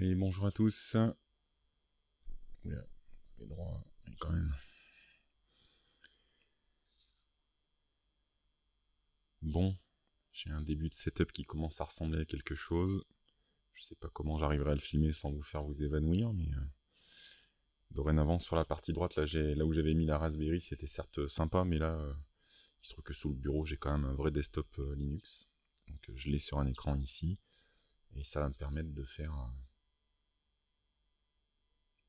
Allez, bonjour à tous. Bon, j'ai un début de setup qui commence à ressembler à quelque chose. Je sais pas comment j'arriverai à le filmer sans vous faire vous évanouir, mais euh, dorénavant sur la partie droite, là, où j'avais mis la Raspberry, c'était certes sympa, mais là, euh, il se trouve que sous le bureau, j'ai quand même un vrai desktop euh, Linux. Donc je l'ai sur un écran ici, et ça va me permettre de faire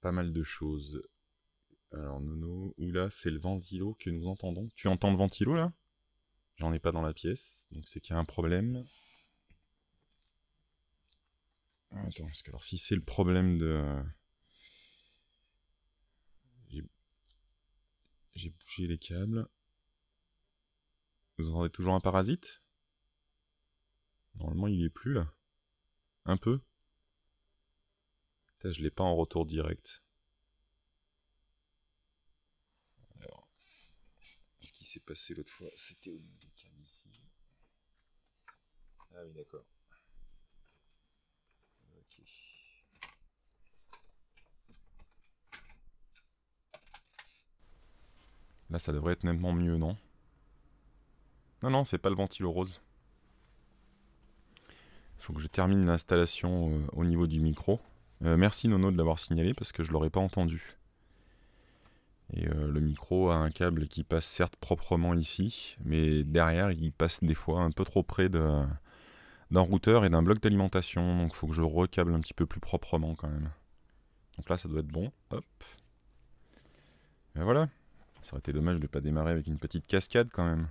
pas mal de choses. Alors, Nono, oula, c'est le ventilo que nous entendons. Tu entends le ventilo là J'en ai pas dans la pièce, donc c'est qu'il y a un problème. Attends, parce que alors si c'est le problème de. J'ai bougé les câbles. Vous entendez toujours un parasite Normalement, il est plus là. Un peu je l'ai pas en retour direct. Alors, ce qui s'est passé l'autre fois, c'était au câbles ici. Ah oui, d'accord. Là, ça devrait être nettement mieux, non Non, non, c'est pas le ventilo rose. Faut que je termine l'installation euh, au niveau du micro. Euh, merci Nono de l'avoir signalé parce que je l'aurais pas entendu. Et euh, le micro a un câble qui passe certes proprement ici, mais derrière il passe des fois un peu trop près d'un routeur et d'un bloc d'alimentation, donc il faut que je recable un petit peu plus proprement quand même. Donc là ça doit être bon, hop. Et voilà, ça aurait été dommage de ne pas démarrer avec une petite cascade quand même.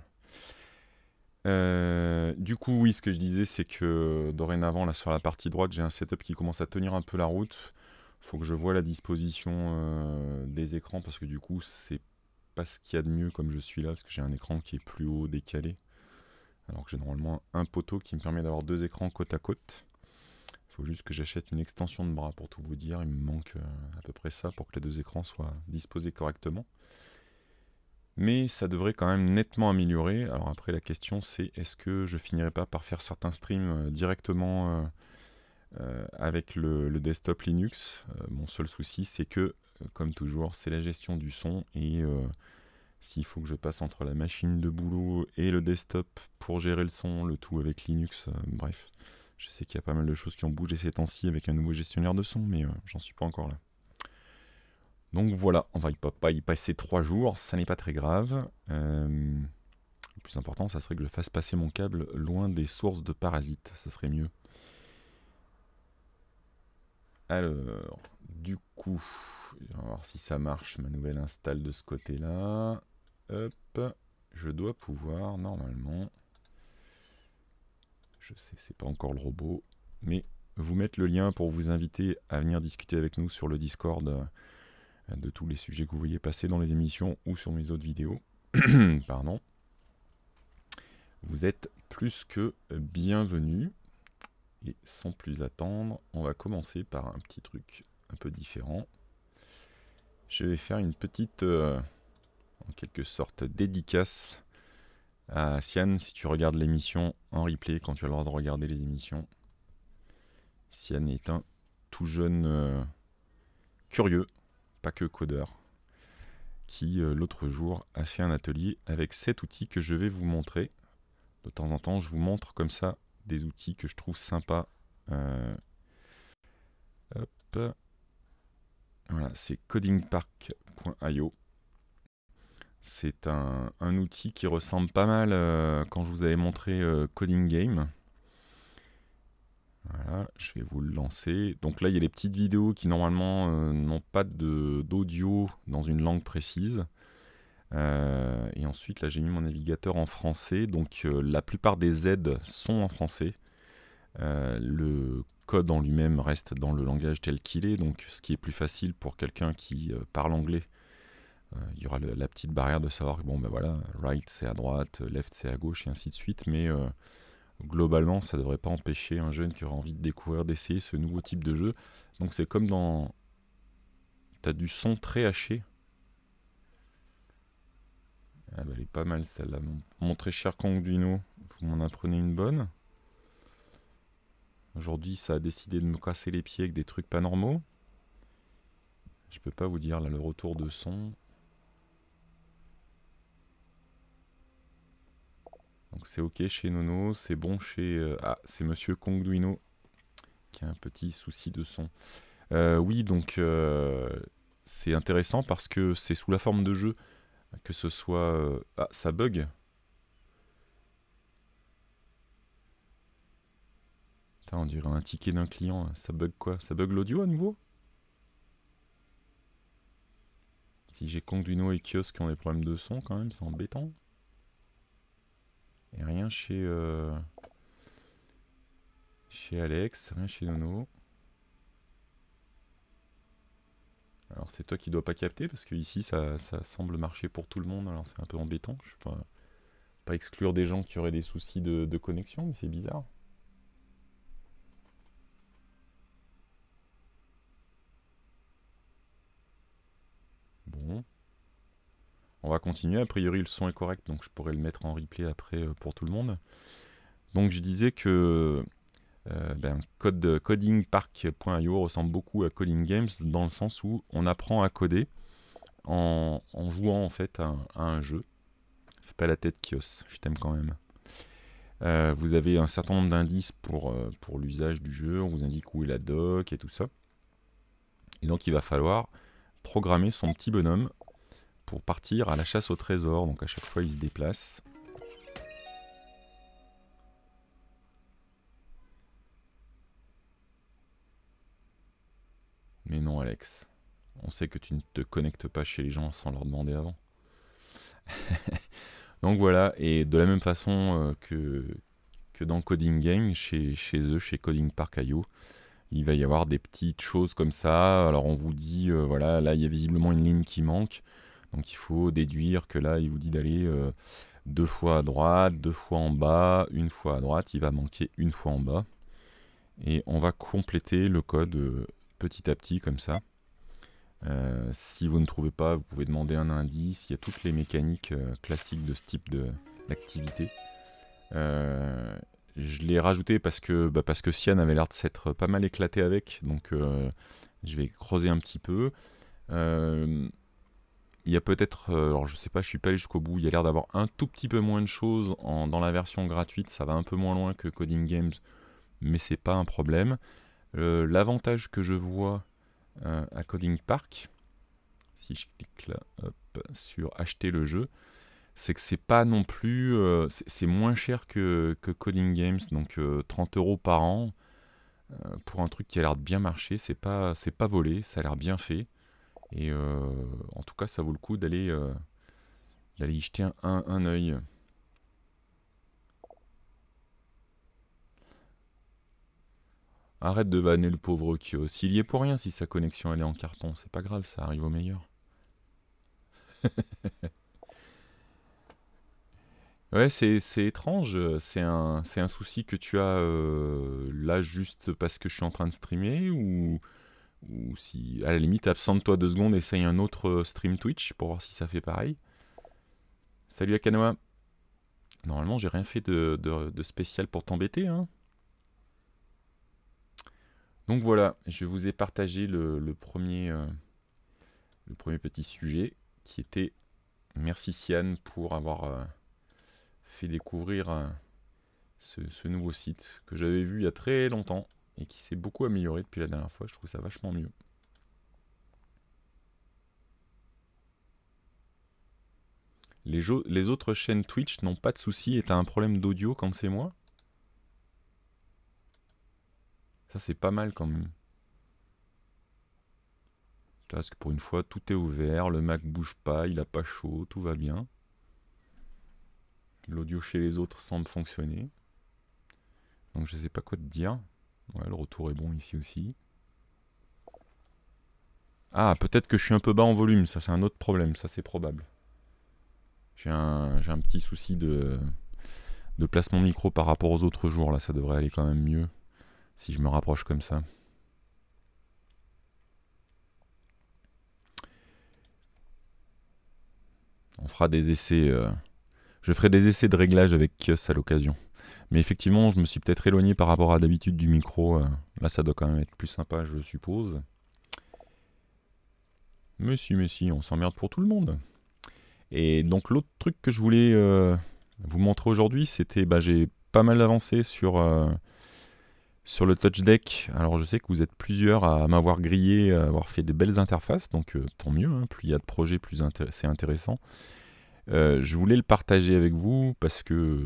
Euh, du coup, oui, ce que je disais, c'est que euh, dorénavant, là, sur la partie droite, j'ai un setup qui commence à tenir un peu la route. Faut que je vois la disposition euh, des écrans parce que du coup, c'est pas ce qu'il y a de mieux comme je suis là parce que j'ai un écran qui est plus haut, décalé. Alors que j'ai normalement un poteau qui me permet d'avoir deux écrans côte à côte. il Faut juste que j'achète une extension de bras pour tout vous dire. Il me manque à peu près ça pour que les deux écrans soient disposés correctement mais ça devrait quand même nettement améliorer. Alors après la question c'est est-ce que je finirai pas par faire certains streams euh, directement euh, euh, avec le, desktop Linux. mon seul souci, c'est que, comme toujours, c'est la gestion du son. Et s'il faut que je passe entre la machine de boulot et le desktop pour gérer le son, le tout avec Linux, bref, je sais qu'il y a pas mal de choses qui ont bougé ces temps-ci avec un nouveau gestionnaire de son, mais j'en suis pas encore là. Donc voilà, on va pas y passer trois jours, ça n'est pas très grave. Euh, le plus important, ça serait que je fasse passer mon câble loin des sources de parasites, ça serait mieux. Alors, du coup, on va voir si ça marche, ma nouvelle install de ce côté-là. Hop, je dois pouvoir, normalement, je sais, c'est pas encore le robot, mais vous mettre le lien pour vous inviter à venir discuter avec nous sur le Discord euh, de tous les sujets que vous voyez passer dans les émissions ou sur mes autres vidéos. Pardon. Vous êtes plus que bienvenus. Et sans plus attendre, on va commencer par un petit truc un peu différent. Je vais faire une petite, euh, en quelque sorte, dédicace à Sian si tu regardes l'émission en replay, quand tu as le droit de regarder les émissions. Sian est un tout jeune euh, curieux pas que codeur, qui euh, l'autre jour a fait un atelier avec cet outil que je vais vous montrer. De temps en temps, je vous montre comme ça des outils que je trouve sympas. Euh, voilà, c'est codingpark.io. C'est un, outil qui ressemble pas mal euh, quand je vous avais montré Coding Game. Voilà, je vais vous le lancer. Donc là, il y a les petites vidéos qui normalement euh, n'ont pas d'audio dans une langue précise. Euh, et ensuite, là, j'ai mis mon navigateur en français. Donc euh, la plupart des aides sont en français. le code en lui-même reste dans le langage tel qu'il est. Donc ce qui est plus facile pour quelqu'un qui parle anglais, il y aura la petite barrière de savoir que bon, ben voilà, right c'est à droite, left c'est à gauche, et ainsi de suite. Mais globalement, ça ne devrait pas empêcher un jeune qui aura envie de découvrir d'essayer ce nouveau type de jeu. Donc c'est comme dans... T'as du son très haché. Ah bah, elle est pas mal celle-là. Mon, cher Kangduino, vous m'en apprenez une bonne. Aujourd'hui, ça a décidé de me casser les pieds avec des trucs pas normaux. Je peux pas vous dire là le retour de son. Donc c'est ok chez Nono, c'est bon chez... Euh, ah, c'est Monsieur Congduino qui a un petit souci de son. Euh, oui, donc euh, c'est intéressant parce que c'est sous la forme de jeu, que ce soit... ah, ça bug on dirait un ticket d'un client, hein. ça bug quoi Ça bug l'audio à nouveau Si j'ai Congduino et Kios qui ont des problèmes de son quand même, c'est embêtant. Et rien chez... Euh, chez Alex, rien chez Nono. Alors c'est toi qui dois pas capter, parce que ici ça, ça semble marcher pour tout le monde, alors c'est un peu embêtant. Je ne pas, pas exclure des gens qui auraient des soucis de connexion, mais c'est bizarre. On va continuer. A priori, le son est correct, donc je pourrais le mettre en replay après euh, pour tout le monde. Donc je disais que euh, ben, codingpark.io ressemble beaucoup à Coding Games dans le sens où on apprend à coder en, jouant en fait à, un jeu. Fais pas la tête, kiosque, je t'aime quand même. Euh, vous avez un certain nombre d'indices pour, pour l'usage du jeu, on vous indique où est la doc et tout ça. Et donc il va falloir programmer son petit bonhomme pour partir à la chasse au trésor. Donc à chaque fois, il se déplace. Mais non, Alex. On sait que tu ne te connectes pas chez les gens sans leur demander avant. Donc voilà, et de la même façon euh, que, que dans Coding Game, chez, chez eux, chez Coding Park IO, il va y avoir des petites choses comme ça. Alors on vous dit, euh, voilà, là il y a visiblement une ligne qui manque. Donc il faut déduire que là, il vous dit d'aller euh, deux fois à droite, deux fois en bas, une fois à droite. Il va manquer une fois en bas. Et on va compléter le code euh, petit à petit comme ça. Euh, si vous ne trouvez pas, vous pouvez demander un indice. Il y a toutes les mécaniques classiques de ce type d'activité. je l'ai rajouté parce que, bah, parce que Sian avait l'air de s'être pas mal éclaté avec. Donc je vais creuser un petit peu. Euh, il y a peut-être, euh, alors je sais pas, je suis pas allé jusqu'au bout, il y a l'air d'avoir un tout petit peu moins de choses dans la version gratuite, ça va un peu moins loin que Coding Games, mais c'est pas un problème. Euh, l'avantage que je vois euh, à Coding Park, si je clique là sur acheter le jeu, c'est que c'est pas non plus, c'est moins cher que, Coding Games, donc 30 euros par an pour un truc qui a l'air de bien marcher, c'est pas, pas volé, ça a l'air bien fait. Et euh, en tout cas, ça vaut le coup d'aller euh, d'aller y jeter un, un, œil. Arrête de vanner le pauvre Kyo. S'il y est pour rien si sa connexion elle est en carton. C'est pas grave, ça arrive au meilleur. ouais, c'est étrange. C'est un, un souci que tu as euh, là juste parce que je suis en train de streamer ou ou si, à la limite, absente-toi deux secondes, essaye un autre euh, stream Twitch pour voir si ça fait pareil. Salut à Akanoa. Normalement, j'ai rien fait de, spécial pour t'embêter. Hein. Donc voilà, je vous ai partagé le, premier, euh, le premier petit sujet qui était merci Sian pour avoir euh, fait découvrir ce nouveau site que j'avais vu il y a très longtemps et qui s'est beaucoup amélioré depuis la dernière fois. Je trouve ça vachement mieux. Les, autres chaînes Twitch n'ont pas de soucis et t'as un problème d'audio comme c'est moi Ça c'est pas mal quand même. Parce que pour une fois, tout est ouvert, le Mac bouge pas, il a pas chaud, tout va bien. L'audio chez les autres semble fonctionner. Donc je sais pas quoi te dire le retour est bon ici aussi. Ah, peut-être que je suis un peu bas en volume, ça c'est un autre problème, ça c'est probable. J'ai un, petit souci de, de placement micro par rapport aux autres jours, là ça devrait aller quand même mieux si je me rapproche comme ça. On fera des essais, euh, je ferai des essais de réglage avec Kios à l'occasion. Mais effectivement, je me suis peut-être éloigné par rapport à d'habitude du micro. Euh, là, ça doit quand même être plus sympa, je suppose. Mais si, mais si, on s'emmerde pour tout le monde. Et donc l'autre truc que je voulais euh, vous montrer aujourd'hui, c'était bah, j'ai pas mal avancé sur, euh, sur le touch deck. Alors je sais que vous êtes plusieurs à m'avoir grillé, à avoir fait des belles interfaces, donc tant mieux, hein. plus il y a de projets, plus c'est intéressant. Euh, je voulais le partager avec vous parce que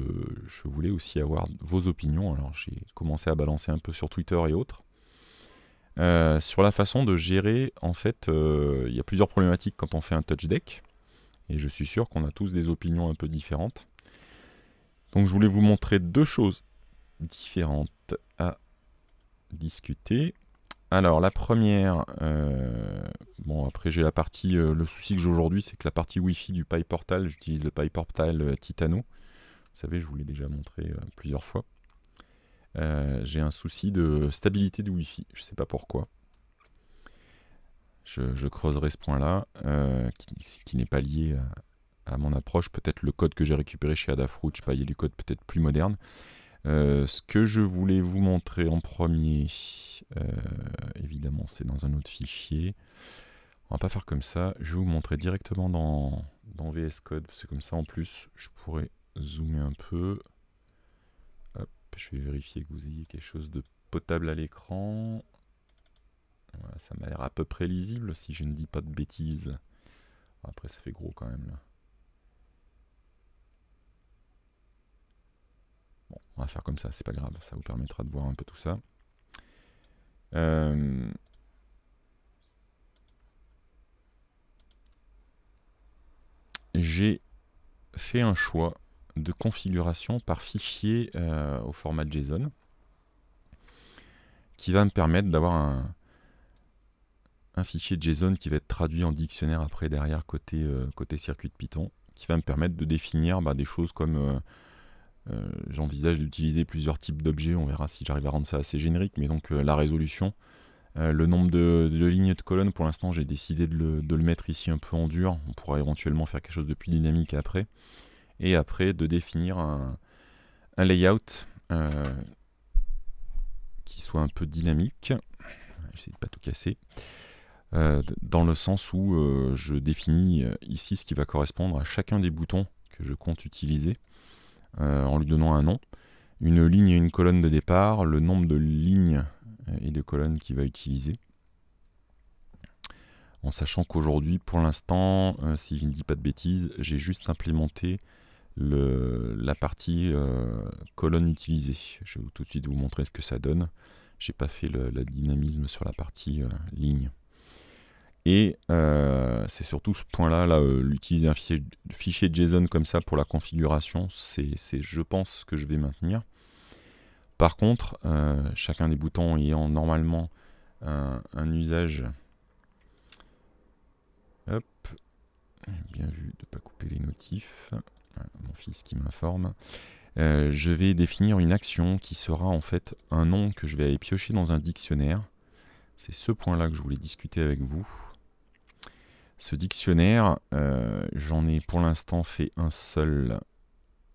je voulais aussi avoir vos opinions. Alors j'ai commencé à balancer un peu sur Twitter et autres. Euh, sur la façon de gérer, en fait, euh, il y a plusieurs problématiques quand on fait un touch deck. Et je suis sûr qu'on a tous des opinions un peu différentes. Donc je voulais vous montrer deux choses différentes à discuter. Alors, la première, euh, bon, après j'ai la partie, euh, le souci que j'ai aujourd'hui, c'est que la partie Wi-Fi du PyPortal, j'utilise le PyPortal euh, Titano. Vous savez, je vous l'ai déjà montré plusieurs fois. j'ai un souci de stabilité du Wi-Fi, je ne sais pas pourquoi. Je, creuserai ce point-là, qui, n'est pas lié à, mon approche. Peut-être le code que j'ai récupéré chez Adafruit, je sais pas, il y a du code peut-être plus moderne. Euh, ce que je voulais vous montrer en premier, euh, évidemment, c'est dans un autre fichier. On va pas faire comme ça. Je vais vous montrer directement dans, VS Code. C'est comme ça, en plus, je pourrais zoomer un peu. je vais vérifier que vous ayez quelque chose de potable à l'écran. ça m'a l'air à peu près lisible, si je ne dis pas de bêtises. Après, ça fait gros quand même, là. On va faire comme ça, c'est pas grave, ça vous permettra de voir un peu tout ça. Euh, j'ai fait un choix de configuration par fichier euh, au format JSON qui va me permettre d'avoir un, fichier JSON qui va être traduit en dictionnaire après derrière côté, euh, côté circuit de Python qui va me permettre de définir bah, des choses comme euh, j'envisage d'utiliser plusieurs types d'objets, on verra si j'arrive à rendre ça assez générique, mais donc euh, la résolution, euh, le nombre de, de, lignes de colonnes, pour l'instant, j'ai décidé de le, mettre ici un peu en dur. On pourra éventuellement faire quelque chose de plus dynamique après. Et après, de définir un, layout qui soit un peu dynamique. J'essaie de pas tout casser. dans le sens où je définis ici ce qui va correspondre à chacun des boutons que je compte utiliser. Euh, en lui donnant un nom, une ligne et une colonne de départ, le nombre de lignes euh, et de colonnes qu'il va utiliser. En sachant qu'aujourd'hui, pour l'instant, euh, si je ne dis pas de bêtises, j'ai juste implémenté la partie colonne utilisée. Je vais tout de suite vous montrer ce que ça donne. je n'ai pas fait le, dynamisme sur la partie ligne. Et euh, c'est surtout ce point-là, là, euh, l'utiliser un fichier, JSON comme ça pour la configuration, c'est je pense ce que je vais maintenir. Par contre, euh, chacun des boutons ayant normalement un, usage... Hop, bien vu de ne pas couper les notifs. mon fils qui m'informe. je vais définir une action qui sera en fait un nom que je vais aller piocher dans un dictionnaire. C'est ce point-là que je voulais discuter avec vous. Ce dictionnaire, euh, j'en ai pour l'instant fait un seul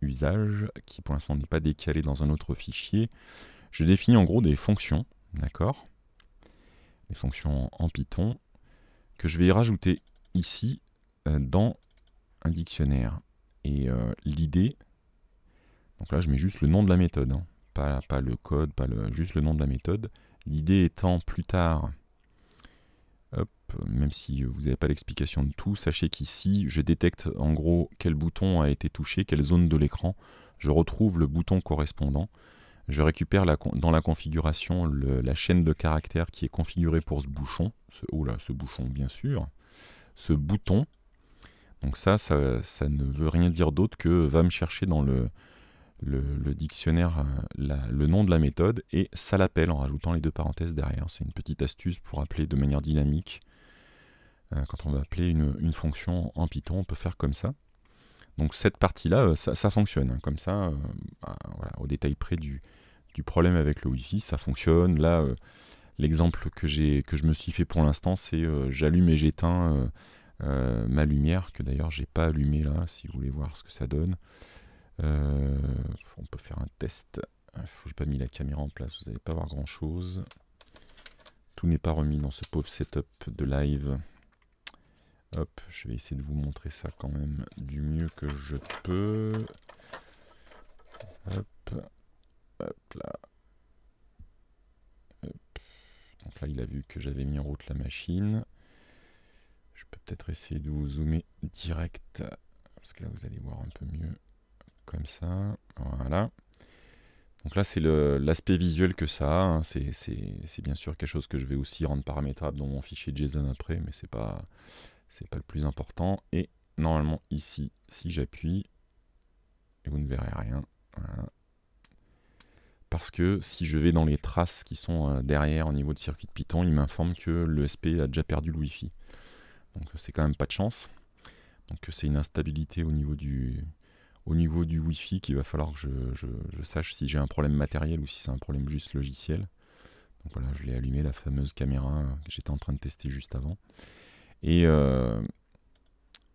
usage, qui pour l'instant n'est pas décalé dans un autre fichier. Je définis en gros des fonctions, d'accord Des fonctions en Python, que je vais rajouter ici euh, dans un dictionnaire. Et euh, l'idée, donc là je mets juste le nom de la méthode, hein. pas, le code, pas juste le nom de la méthode. L'idée étant plus tard, E même si vous n'avez pas l'explication de tout, sachez qu'ici, je détecte en gros quel bouton a été touché, quelle zone de l'écran. Je retrouve le bouton correspondant. Je récupère dans la configuration la chaîne de caractères qui est configurée pour ce bouchon. Ce, oh là, ce bouchon, bien sûr. Ce bouton. Donc ça, ça, ne veut rien dire d'autre que va me chercher dans le, le, dictionnaire euh, le nom de la méthode et ça l'appelle en rajoutant les deux parenthèses derrière. C'est une petite astuce pour appeler de manière dynamique euh, quand on va appeler une, fonction en Python, on peut faire comme ça. Donc cette partie-là, euh, ça, fonctionne. Hein. Comme ça, euh, bah, au détail près du, problème avec le Wi-Fi, ça fonctionne. Là, l'exemple que, que je me suis fait pour l'instant, c'est j'allume et j'éteins ma lumière, que d'ailleurs j'ai pas allumée là, si vous voulez voir ce que ça donne. on peut faire un test. Je ah, n'ai pas mis la caméra en place, vous n'allez pas voir grand-chose. Tout n'est pas remis dans ce pauvre setup de live. Hop, je vais essayer de vous montrer ça quand même du mieux que je peux. Hop, hop là. Donc là, il a vu que j'avais mis en route la machine. Je peux peut-être essayer de vous zoomer direct, parce que là, vous allez voir un peu mieux comme ça. Voilà. Donc là, c'est l'aspect visuel que ça a. Hein. C'est bien sûr quelque chose que je vais aussi rendre paramétrable dans mon fichier JSON après, mais c'est pas c'est pas le plus important. Et normalement ici, si j'appuie, et vous ne verrez rien. Parce que si je vais dans les traces qui sont euh, derrière au niveau de circuit de Python, il m'informe que le SP a déjà perdu le Wi-Fi. Donc c'est quand même pas de chance. Donc c'est une instabilité au niveau du, au niveau du Wi-Fi qu'il va falloir que je, je sache si j'ai un problème matériel ou si c'est un problème juste logiciel. Donc voilà, je l'ai allumé la fameuse caméra euh, que j'étais en train de tester juste avant. Euh,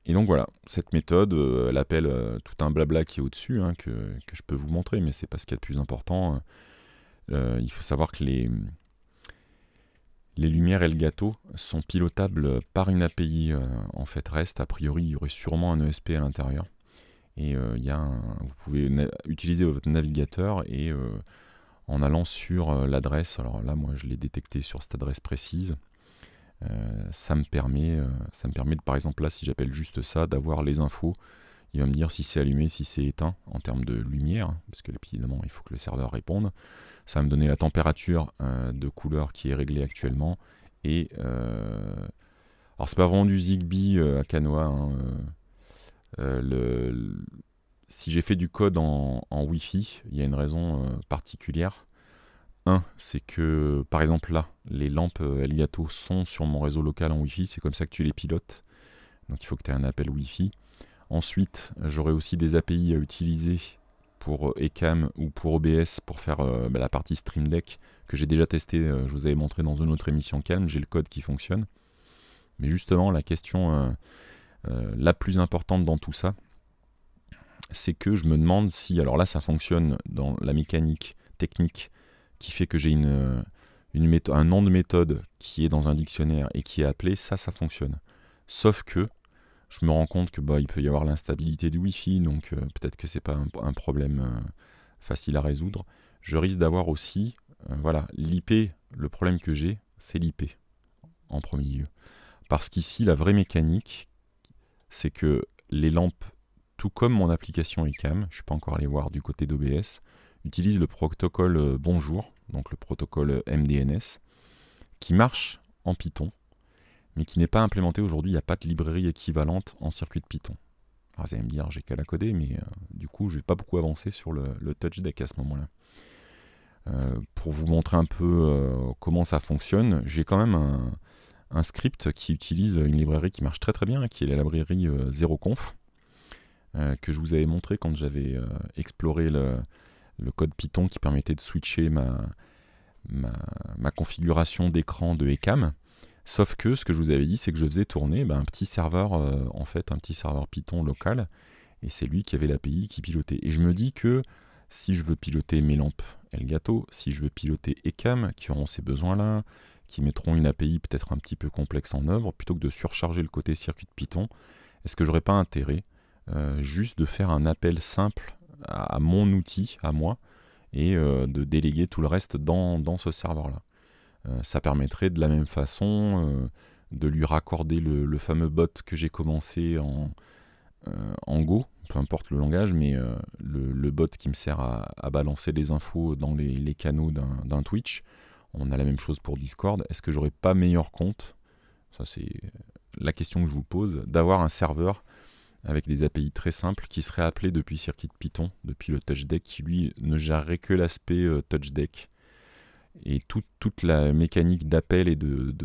et, donc voilà, cette méthode, euh, elle appelle euh, tout un blabla qui est au-dessus, hein, que, je peux vous montrer, mais c'est pas ce qu'il y a de plus important. Hein. il faut savoir que les, les lumières et le gâteau sont pilotables par une API en fait REST. A priori, il y aurait sûrement un ESP à l'intérieur. Et y a vous pouvez utiliser votre navigateur et en allant sur l'adresse, alors là moi je l'ai détecté sur cette adresse précise, euh, ça, me permet, euh, ça me permet de, par exemple, là, si j'appelle juste ça, d'avoir les infos. Il va me dire si c'est allumé, si c'est éteint en termes de lumière, hein, parce que évidemment, il faut que le serveur réponde. Ça va me donner la température euh, de couleur qui est réglée actuellement. Et alors, c'est pas vraiment du Zigbee à Canoa. Hein, le, si j'ai fait du code en, en Wi-Fi, il y a une raison particulière un, c'est que par exemple là, les lampes euh, Elgato sont sur mon réseau local en Wi-Fi, c'est comme ça que tu les pilotes. Donc il faut que tu aies un appel Wi-Fi. Ensuite, j'aurai aussi des API à utiliser pour ECAM euh, e ou pour OBS pour faire euh, bah, la partie Stream Deck que j'ai déjà testé, je vous avais montré dans une autre émission calme, j'ai le code qui fonctionne. Mais justement, la question la plus importante dans tout ça, c'est que je me demande si, alors là ça fonctionne dans la mécanique technique qui fait que j'ai une, euh, un nom de méthode qui est dans un dictionnaire et qui est appelé, ça, ça fonctionne. Sauf que je me rends compte que bah, il peut y avoir l'instabilité du Wi-Fi, donc euh, peut-être que c'est pas un, problème euh, facile à résoudre. Je risque d'avoir aussi, voilà, l'IP. Le problème que j'ai, c'est l'IP en premier lieu, parce qu'ici la vraie mécanique, c'est que les lampes, tout comme mon application ICAM, je suis pas encore allé voir du côté d'OBS, utilisent le protocole Bonjour donc le protocole MDNS, qui marche en Python, mais qui n'est pas implémenté aujourd'hui. Il n'y a pas de librairie équivalente en circuit de Python. vous allez me dire, j'ai qu'à la coder, mais euh, du coup, je n'ai pas beaucoup avancé sur le, Touch Deck à ce moment-là. Euh, pour vous montrer un peu euh, comment ça fonctionne, j'ai quand même un, un, script qui utilise une librairie qui marche très très bien, qui est la librairie ZeroConf, que je vous avais montré quand j'avais exploré le, le code Python qui permettait de switcher ma, ma, configuration d'écran de ECAM. Sauf que ce que je vous avais dit, c'est que je faisais tourner ben, un petit serveur, euh, en fait, un petit serveur Python local, et c'est lui qui avait l'API qui pilotait. Et je me dis que si je veux piloter mes lampes Elgato, si je veux piloter ECAM, qui auront ces besoins-là, qui mettront une API peut-être un petit peu complexe en œuvre, plutôt que de surcharger le côté circuit de Python, est-ce que j'aurais pas intérêt euh, juste de faire un appel simple à, mon outil, à moi, et euh, de déléguer tout le reste dans, ce serveur-là. Euh, ça permettrait de la même façon euh, de lui raccorder le, fameux bot que j'ai commencé en, en Go, peu importe le langage, mais le, bot qui me sert à, balancer les infos dans les, les canaux d'un Twitch. On a la même chose pour Discord. Est-ce que j'aurais pas meilleur compte Ça, c'est la question que je vous pose. D'avoir un serveur avec des API très simples qui seraient appelés depuis Circuit Python, depuis le deck, qui lui ne gérerait que l'aspect euh, TouchDeck. Et toute la mécanique d'appel et de,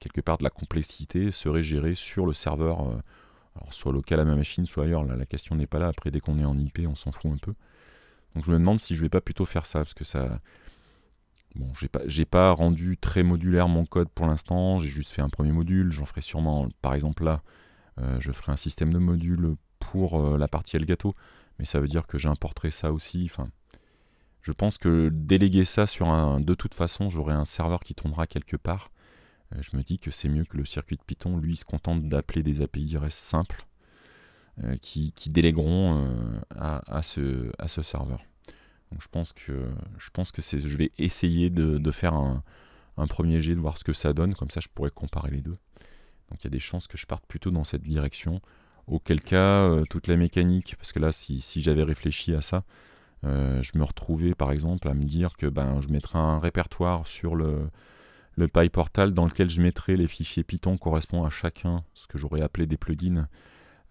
quelque part de la complexité serait gérée sur le serveur, euh, soit local à ma machine, soit ailleurs. Là, la question n'est pas là. Après, dès qu'on est en IP, on s'en fout un peu. Donc je me demande si je vais pas plutôt faire ça, parce que ça. Bon, j'ai pas, j'ai pas rendu très modulaire mon code pour l'instant, j'ai juste fait un premier module, j'en ferai sûrement, par exemple là, euh, je ferai un système de modules pour euh, la partie Elgato, mais ça veut dire que j'importerai ça aussi. je pense que déléguer ça sur un. De toute façon, j'aurai un serveur qui tombera quelque part. Euh, je me dis que c'est mieux que le circuit de Python, lui, se contente d'appeler des API REST simples qui, qui, délégueront à, ce, serveur. je pense que je pense que c'est. Je vais essayer de, faire un, un, premier jet, de voir ce que ça donne, comme ça je pourrais comparer les deux. Donc il y a des chances que je parte plutôt dans cette direction. Auquel cas, euh, toutes toute la mécanique, parce que là, si, j'avais réfléchi à ça, euh, je me retrouvais par exemple à me dire que ben, je mettrais un répertoire sur le, le PyPortal dans lequel je mettrais les fichiers Python correspondant à chacun, ce que j'aurais appelé des plugins,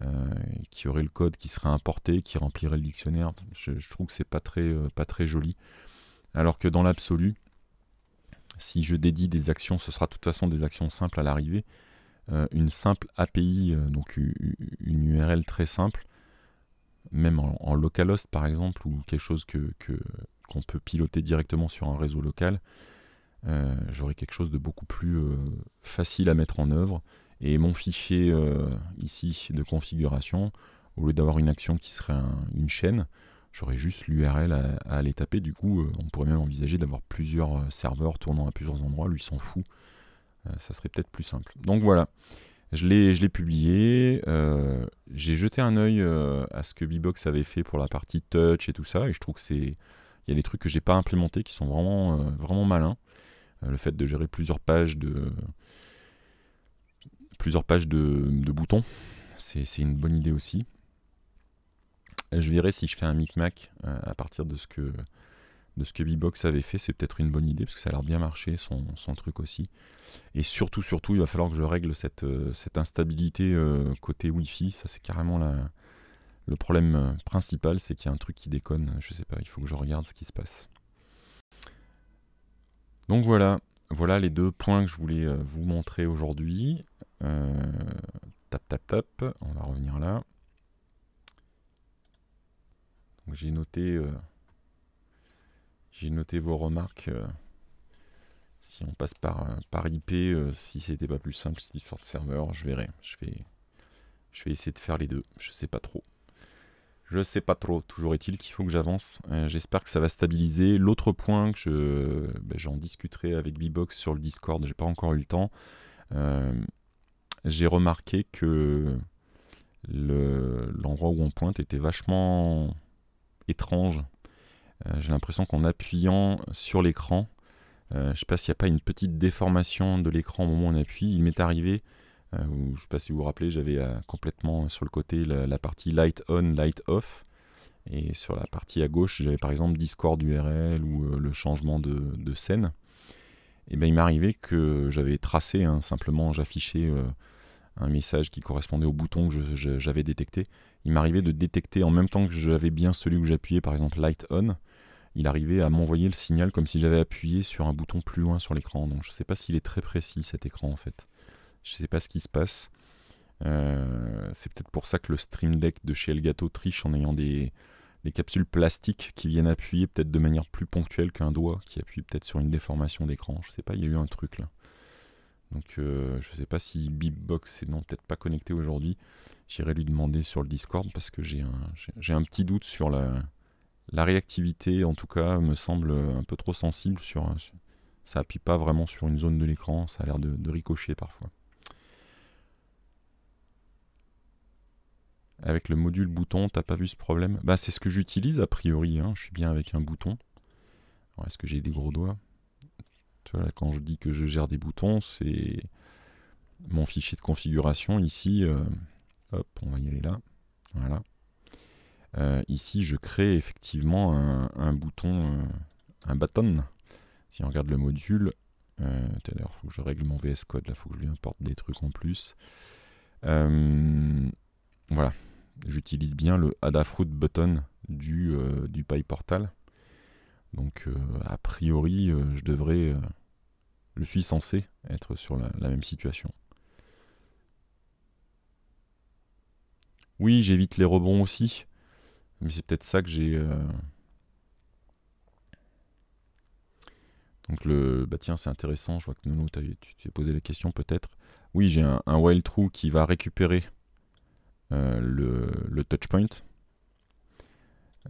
euh, qui auraient le code qui serait importé, qui remplirait le dictionnaire. Je, trouve que c'est pas très, pas très joli. Alors que dans l'absolu, si je dédie des actions, ce sera de toute façon des actions simples à l'arrivée. Euh, une simple API, euh, donc une URL très simple, même en, localhost par exemple, ou quelque chose que, qu'on peut piloter directement sur un réseau local, euh, j'aurais j'aurai quelque chose de beaucoup plus facile à mettre en œuvre. Et mon fichier ici de configuration, au lieu d'avoir une action qui serait une chaîne, j'aurais juste l'URL à, à, aller taper. Du coup, on pourrait même envisager d'avoir plusieurs serveurs tournant à plusieurs endroits. Lui s'en fout. Euh, ça serait peut-être plus simple. Donc voilà, je l'ai publié, euh, j'ai jeté un œil euh, à ce que Bebox avait fait pour la partie touch et tout ça, et je trouve que c'est... Il y a des trucs que je n'ai pas implémentés qui sont vraiment, vraiment malins. le fait de gérer plusieurs pages de plusieurs pages de, de boutons. C'est une bonne idée aussi. Je verrai si je fais un micmac à partir de ce que de ce que Bebox avait fait, c'est peut-être une bonne idée parce que ça a l'air bien marché son, truc aussi. Et surtout, surtout, il va falloir que je règle cette, euh, instabilité euh, côté Wi-Fi. Ça, c'est carrément le problème euh, principal, c'est qu'il y a un truc qui déconne. Je sais pas, il faut que je regarde ce qui se passe. Donc voilà, voilà les deux points que je voulais vous montrer aujourd'hui. tap tap tap, on va revenir là. J'ai noté. J'ai noté vos remarques. Euh, si on passe par, euh, par IP, euh, si c'était pas plus simple, une sorte de serveur, je verrai. Je vais, je vais essayer de faire les deux. Je sais pas trop. Je sais pas trop. Toujours est-il qu'il faut que j'avance. J'espère que ça va stabiliser. L'autre point que je, ben, j'en discuterai avec Bbox sur le Discord, j'ai pas encore eu le temps. j'ai remarqué que l'endroit où on pointe était vachement étrange euh, j'ai l'impression qu'en appuyant sur l'écran, euh, je ne sais pas s'il n'y a pas une petite déformation de l'écran au moment où on appuie. Il m'est arrivé, euh, je ne sais pas si vous vous rappelez, j'avais complètement sur le côté la, partie light on, light off. Et sur la partie à gauche, j'avais par exemple Discord URL ou le changement de, scène. Et bien il m'est arrivé que j'avais tracé, hein, simplement j'affichais un message qui correspondait au bouton que j'avais détecté. Il m'arrivait de détecter en même temps que j'avais bien celui où j'appuyais, par exemple Light On, il arrivait à m'envoyer le signal comme si j'avais appuyé sur un bouton plus loin sur l'écran. Donc je ne sais pas s'il est très précis cet écran en fait. Je ne sais pas ce qui se passe. Euh, c'est peut-être pour ça que le Stream Deck de chez Elgato triche en ayant des, capsules plastiques qui viennent appuyer peut-être de manière plus ponctuelle qu'un doigt qui appuie peut-être sur une déformation d'écran. Je ne sais pas, il y a eu un truc là. Donc euh, je ne sais pas si box est non peut-être pas connecté aujourd'hui. J'irai lui demander sur le Discord parce que j'ai un, j'ai, un petit doute sur la, la réactivité, en tout cas, me semble euh, un peu trop sensible euh, sur. Ça appuie pas vraiment sur une zone de l'écran, ça a l'air de, ricocher parfois. Avec le module bouton, t'as pas vu ce problème Bah c'est ce que j'utilise a priori, hein. je suis bien avec un bouton. Est-ce que j'ai des gros doigts Quand je dis que je gère des boutons, c'est mon fichier de configuration ici. Euh, hop, on va y aller là. Voilà. Euh, ici, je crée effectivement un, bouton, euh, un button. Si on regarde le module, euh, l'heure il faut que je règle mon VS Code, il faut que je lui importe des trucs en plus. Euh, voilà, j'utilise bien le Adafruit button du, du PyPortal. Donc, a priori, je devrais... je suis censé être sur la même situation. Oui, j'évite les rebonds aussi. Mais c'est peut-être ça que j'ai. Euh, Donc le. Bah tiens, c'est intéressant. Je vois que Nono, tu t'es posé la question peut-être. Oui, j'ai un, while true qui va récupérer euh, le, le, touch point.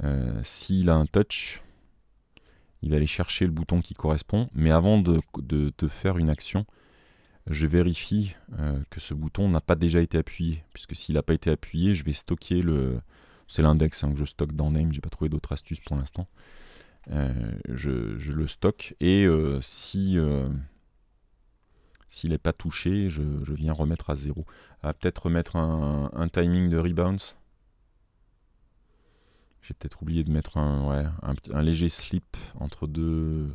Euh, s'il a un touch, il va aller chercher le bouton qui correspond. Mais avant de, de, faire une action, je vérifie que ce bouton n'a pas déjà été appuyé. Puisque s'il n'a pas été appuyé, je vais stocker le, c'est l'index hein, que je stocke dans Name, j'ai pas trouvé d'autres astuces pour l'instant. Euh, je, le stocke et euh, si euh, s'il n'est pas touché, je, viens remettre à zéro. À peut-être remettre un, timing de rebounce. J'ai peut-être oublié de mettre un, un, léger slip entre deux.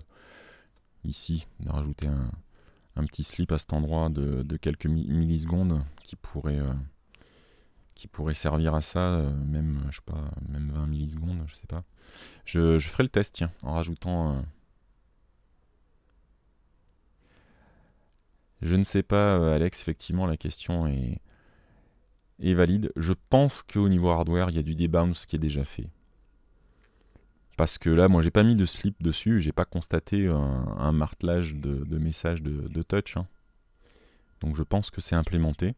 Ici, de rajouter un, petit slip à cet endroit de, de quelques millisecondes qui pourrait qui pourrait servir à ça, euh, même, je sais pas, même 20 millisecondes, je sais pas. Je, ferai le test, tiens, en rajoutant... Euh, je ne sais pas, euh, Alex, effectivement, la question est, est valide. Je pense qu'au niveau hardware, il y a du debounce qui est déjà fait. Parce que là, moi, j'ai pas mis de slip dessus, j'ai pas constaté un, martelage de, de messages de, touch. Hein. Donc je pense que c'est implémenté.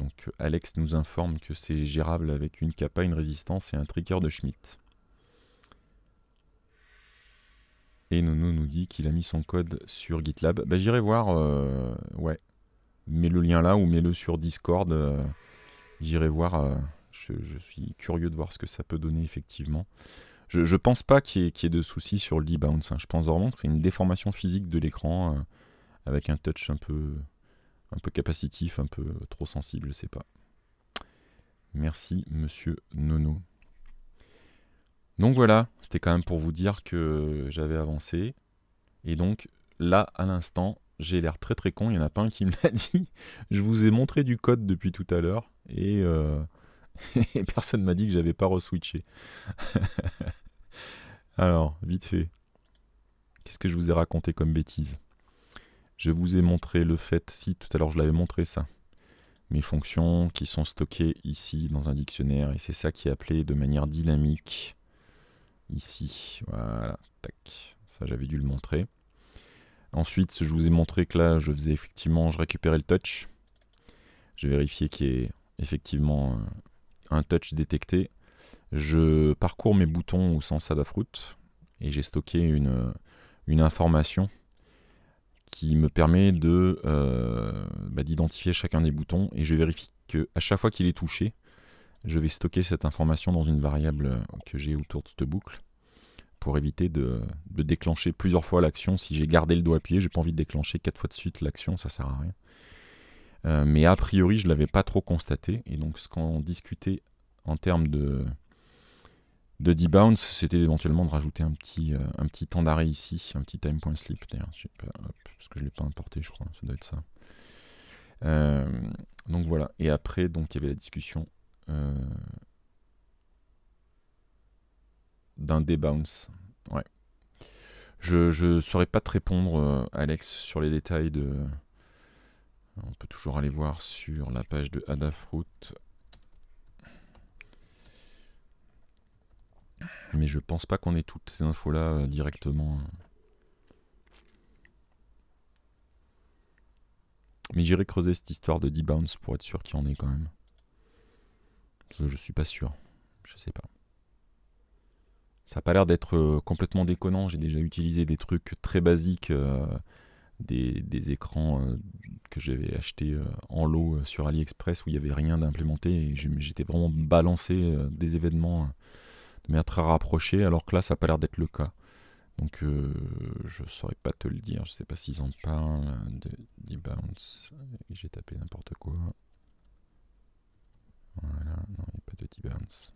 Donc Alex nous informe que c'est gérable avec une capa, une résistance et un trigger de Schmidt. Et Nono nous dit qu'il a mis son code sur GitLab. Bah, J'irai voir, euh, ouais. Mets le lien là ou mets-le sur Discord. Euh, j'irai voir. Euh, je, suis curieux de voir ce que ça peut donner effectivement. Je, ne pense pas qu'il y, ait de soucis sur le debounce. Hein. Je pense vraiment que c'est une déformation physique de l'écran avec un touch un peu, un peu capacitif, un peu trop sensible, je sais pas. Merci, monsieur Nono. Donc voilà, c'était quand même pour vous dire que j'avais avancé. Et donc là, à l'instant, j'ai l'air très très con. Il n'y en a pas un qui me l'a dit. Je vous ai montré du code depuis tout à l'heure et, personne euh, ne personne m'a dit que j'avais pas reswitché. Alors, vite fait, qu'est-ce que je vous ai raconté comme bêtise je vous ai montré le fait, si tout à l'heure je l'avais montré ça, mes fonctions qui sont stockées ici dans un dictionnaire, et c'est ça qui est appelé de manière dynamique ici. Voilà, tac, ça j'avais dû le montrer. Ensuite, je vous ai montré que là, je faisais effectivement, je récupérais le touch. Je vérifié qu'il y ait effectivement euh, un touch détecté. Je parcours mes boutons au sens Adafruit et j'ai stocké une, euh, une information qui me permet de euh, bah, d'identifier chacun des boutons et je vérifie que à chaque fois qu'il est touché, je vais stocker cette information dans une variable que j'ai autour de cette boucle pour éviter de, de déclencher plusieurs fois l'action. Si j'ai gardé le doigt appuyé, j'ai pas envie de déclencher quatre fois de suite l'action, ça sert à rien. Euh, mais a priori, je l'avais pas trop constaté et donc ce qu'on discutait en termes de de debounce, c'était éventuellement de rajouter un petit, euh, un petit temps d'arrêt ici, un petit time point d'ailleurs, parce que je ne l'ai pas importé, je crois, ça doit être ça. Euh, donc voilà, et après, donc il y avait la discussion euh, d'un debounce Ouais. Je ne saurais pas te répondre, Alex, sur les détails de. On peut toujours aller voir sur la page de Adafruit Mais je pense pas qu'on ait toutes ces infos-là euh, directement. Euh. Mais j'irai creuser cette histoire de debounce bounce pour être sûr qu'il y en ait quand même. Parce que je suis pas sûr. Je sais pas. Ça a pas l'air d'être euh, complètement déconnant. J'ai déjà utilisé des trucs très basiques, des, écrans que j'avais achetés en lot sur AliExpress où il n'y avait rien d'implémenté et j'étais vraiment balancé des événements mais à très rapprocher, alors que là, ça n'a pas l'air d'être le cas. Donc, euh, je ne saurais pas te le dire. Je ne sais pas s'ils en parlent euh, de debounce. J'ai tapé n'importe quoi. Voilà, non, il n'y a pas de debounce.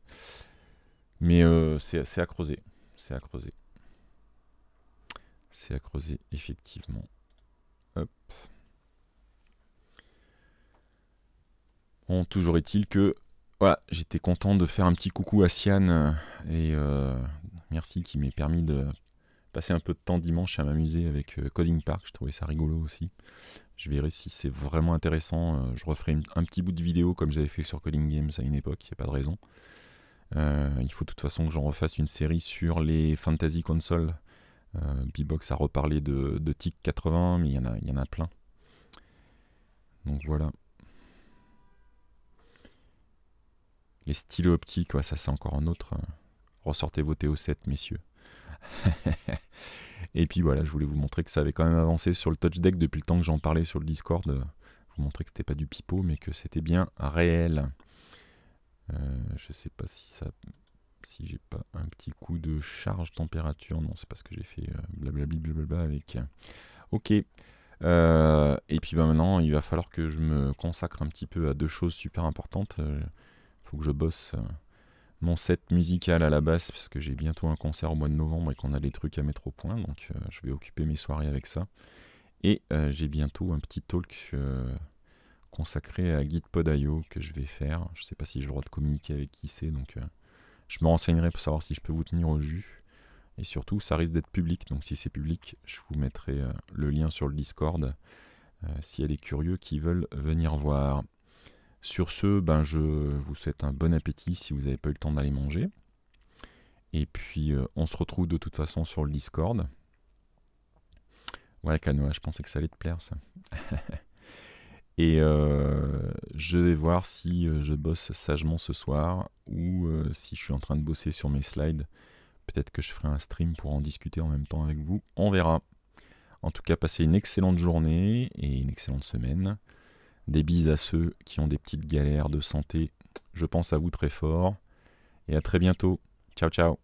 Mais euh, c'est à creuser. C'est à creuser. C'est à creuser, effectivement. Hop. Bon, toujours est-il que voilà, j'étais content de faire un petit coucou à Sian euh, et euh, merci qui m'ait permis de passer un peu de temps dimanche à m'amuser avec euh, Coding Park. Je trouvais ça rigolo aussi. Je verrai si c'est vraiment intéressant. je referai un petit bout de vidéo comme j'avais fait sur Coding Games à une époque, il n'y a pas de raison. il faut de toute façon que j'en refasse une série sur les Fantasy Console. B-Box a reparlé de, TIC 80, mais il y, y en a plein. Donc voilà. stylo optique optiques, ça c'est encore un autre. Euh. Ressortez vos TO7, messieurs. et puis voilà, je voulais vous montrer que ça avait quand même avancé sur le touch deck depuis le temps que j'en parlais sur le Discord. Euh. Vous montrer que c'était pas du pipeau, mais que c'était bien réel. Euh, je sais pas si ça, si j'ai pas un petit coup de charge température. Non, c'est parce que j'ai fait blablabla avec. Ok. et puis bah, maintenant, il va falloir que je me consacre un petit peu à deux choses super importantes faut que je bosse euh, mon set musical à la basse parce que j'ai bientôt un concert au mois de novembre et qu'on a des trucs à mettre au point, donc euh, je vais occuper mes soirées avec ça. Et euh, j'ai bientôt un petit talk consacré à GuidePod.io que je vais faire. Je ne sais pas si j'ai le droit de communiquer avec qui c'est, donc je me renseignerai pour savoir si je peux vous tenir au jus. Et surtout, ça risque d'être public, donc si c'est public, je vous mettrai le lien sur le Discord s'il y a des curieux qui veulent venir voir. Sur ce, ben, je vous souhaite un bon appétit si vous n'avez pas eu le temps d'aller manger. Et puis, euh, on se retrouve de toute façon sur le Discord. Ouais, Canoa, je pensais que ça allait te plaire, ça. Et euh, je vais voir si euh, je bosse sagement ce soir ou si je suis en train de bosser sur mes slides. Peut-être que je ferai un stream pour en discuter en même temps avec vous. On verra. En tout cas, passez une excellente journée et une excellente semaine. Des bises à ceux qui ont des petites galères de santé. Je pense à vous très fort. Et à très bientôt. Ciao ciao